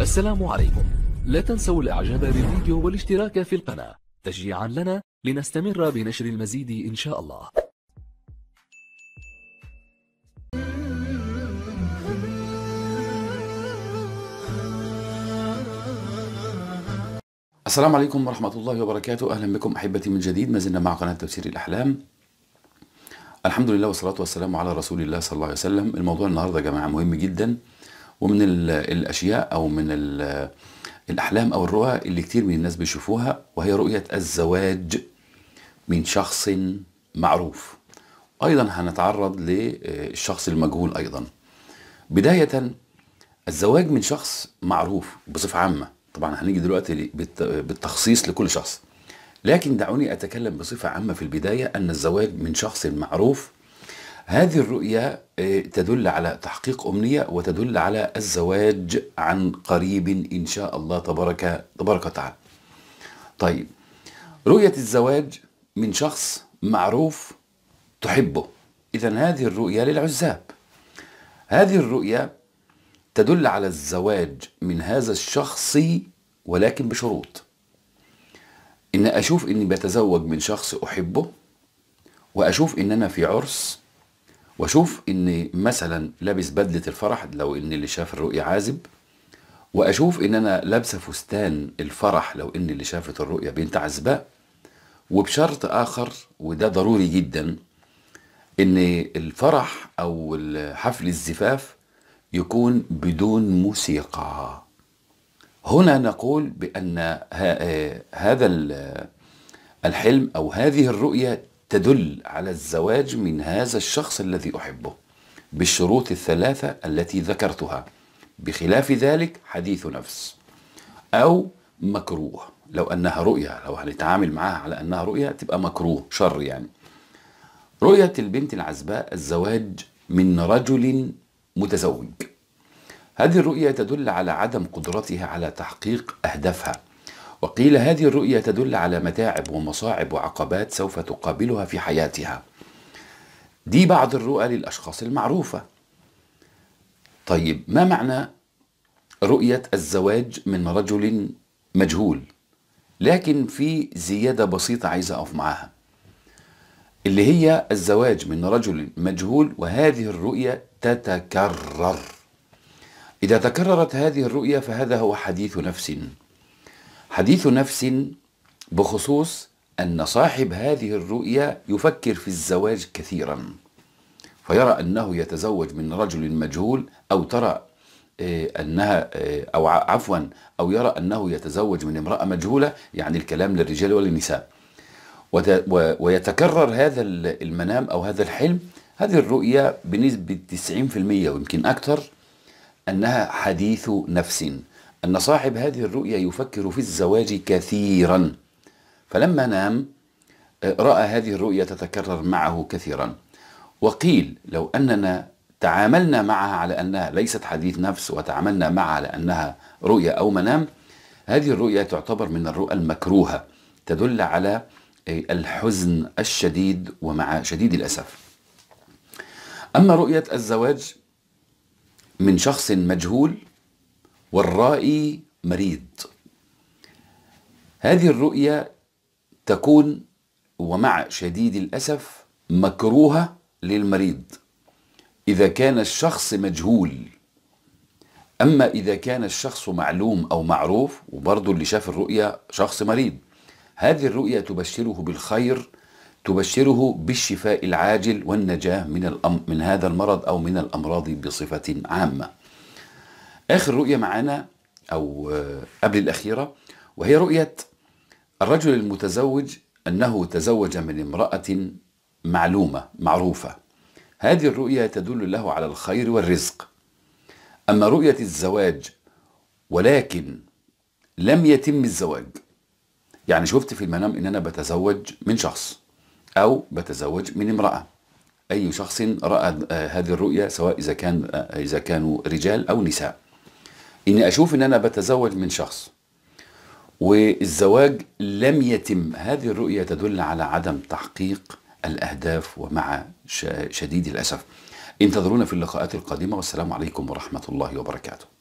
السلام عليكم لا تنسوا الاعجاب بالفيديو والاشتراك في القناة تشجيعا لنا لنستمر بنشر المزيد إن شاء الله السلام عليكم ورحمة الله وبركاته أهلا بكم أحبتي من جديد ما زلنا مع قناة تفسير الأحلام الحمد لله والصلاة والسلام على رسول الله صلى الله عليه وسلم الموضوع النهاردة يا جماعة مهم جدا ومن الاشياء او من الاحلام او الرؤى اللي كتير من الناس بيشوفوها وهي رؤيه الزواج من شخص معروف ايضا هنتعرض للشخص المجهول ايضا بدايه الزواج من شخص معروف بصفه عامه طبعا هنيجي دلوقتي بالتخصيص لكل شخص لكن دعوني اتكلم بصفه عامه في البدايه ان الزواج من شخص معروف هذه الرؤية آه، تدل على تحقيق أمنية وتدل على الزواج عن قريب إن شاء الله تبارك تبارك وتعالى. طيب رؤية الزواج من شخص معروف تحبه إذا هذه الرؤية للعزاب هذه الرؤية تدل على الزواج من هذا الشخص ولكن بشروط إن أشوف إني بتزوج من شخص أحبه وأشوف إن أنا في عرس واشوف ان مثلا لابس بدله الفرح لو ان اللي شاف الرؤيه عازب واشوف ان انا لابسه فستان الفرح لو ان اللي شافت الرؤيه بنت عزباء وبشرط اخر وده ضروري جدا ان الفرح او حفل الزفاف يكون بدون موسيقى هنا نقول بان هذا الحلم او هذه الرؤيه تدل على الزواج من هذا الشخص الذي أحبه بالشروط الثلاثة التي ذكرتها بخلاف ذلك حديث نفس أو مكروه لو أنها رؤية لو هنتعامل معاها على أنها رؤية تبقى مكروه شر يعني رؤية البنت العزباء الزواج من رجل متزوج هذه الرؤية تدل على عدم قدرتها على تحقيق أهدافها وقيل هذه الرؤية تدل على متاعب ومصاعب وعقبات سوف تقابلها في حياتها دي بعض الرؤى للأشخاص المعروفة طيب ما معنى رؤية الزواج من رجل مجهول لكن في زيادة بسيطة عايز أقف معاها اللي هي الزواج من رجل مجهول وهذه الرؤية تتكرر إذا تكررت هذه الرؤية فهذا هو حديث نفس حديث نفس بخصوص أن صاحب هذه الرؤيا يفكر في الزواج كثيرا فيرى أنه يتزوج من رجل مجهول أو ترى آه، أنها آه، أو عفوا أو يرى أنه يتزوج من امرأة مجهولة يعني الكلام للرجال وللنساء ويتكرر هذا المنام أو هذا الحلم هذه الرؤية بنسبة 90% ويمكن أكثر أنها حديث نفس أن صاحب هذه الرؤيا يفكر في الزواج كثيرا فلما نام آه، رأى هذه الرؤيا تتكرر معه كثيرا وقيل لو أننا تعاملنا معها على أنها ليست حديث نفس وتعاملنا معها على أنها رؤيا أو منام هذه الرؤيا تعتبر من الرؤى المكروهة تدل على آه، الحزن الشديد ومع شديد الأسف أما رؤية الزواج من شخص مجهول والرائي مريض هذه الرؤية تكون ومع شديد الأسف مكروهة للمريض إذا كان الشخص مجهول أما إذا كان الشخص معلوم أو معروف وبرضه اللي شاف الرؤية شخص مريض هذه الرؤية تبشره بالخير تبشره بالشفاء العاجل والنجاة من, الأم من هذا المرض أو من الأمراض بصفة عامة آخر رؤية معانا أو آه، قبل الأخيرة وهي رؤية الرجل المتزوج أنه تزوج من امرأة معلومة معروفة هذه الرؤية تدل له على الخير والرزق أما رؤية الزواج ولكن لم يتم الزواج يعني شفت في المنام ان انا بتزوج من شخص او بتزوج من امراه اي شخص راى آه، هذه الرؤيه سواء اذا كان آه، اذا كانوا رجال او نساء اني اشوف ان انا بتزوج من شخص والزواج لم يتم هذه الرؤيه تدل على عدم تحقيق الاهداف ومع شديد الاسف انتظرونا في اللقاءات القادمه والسلام عليكم ورحمه الله وبركاته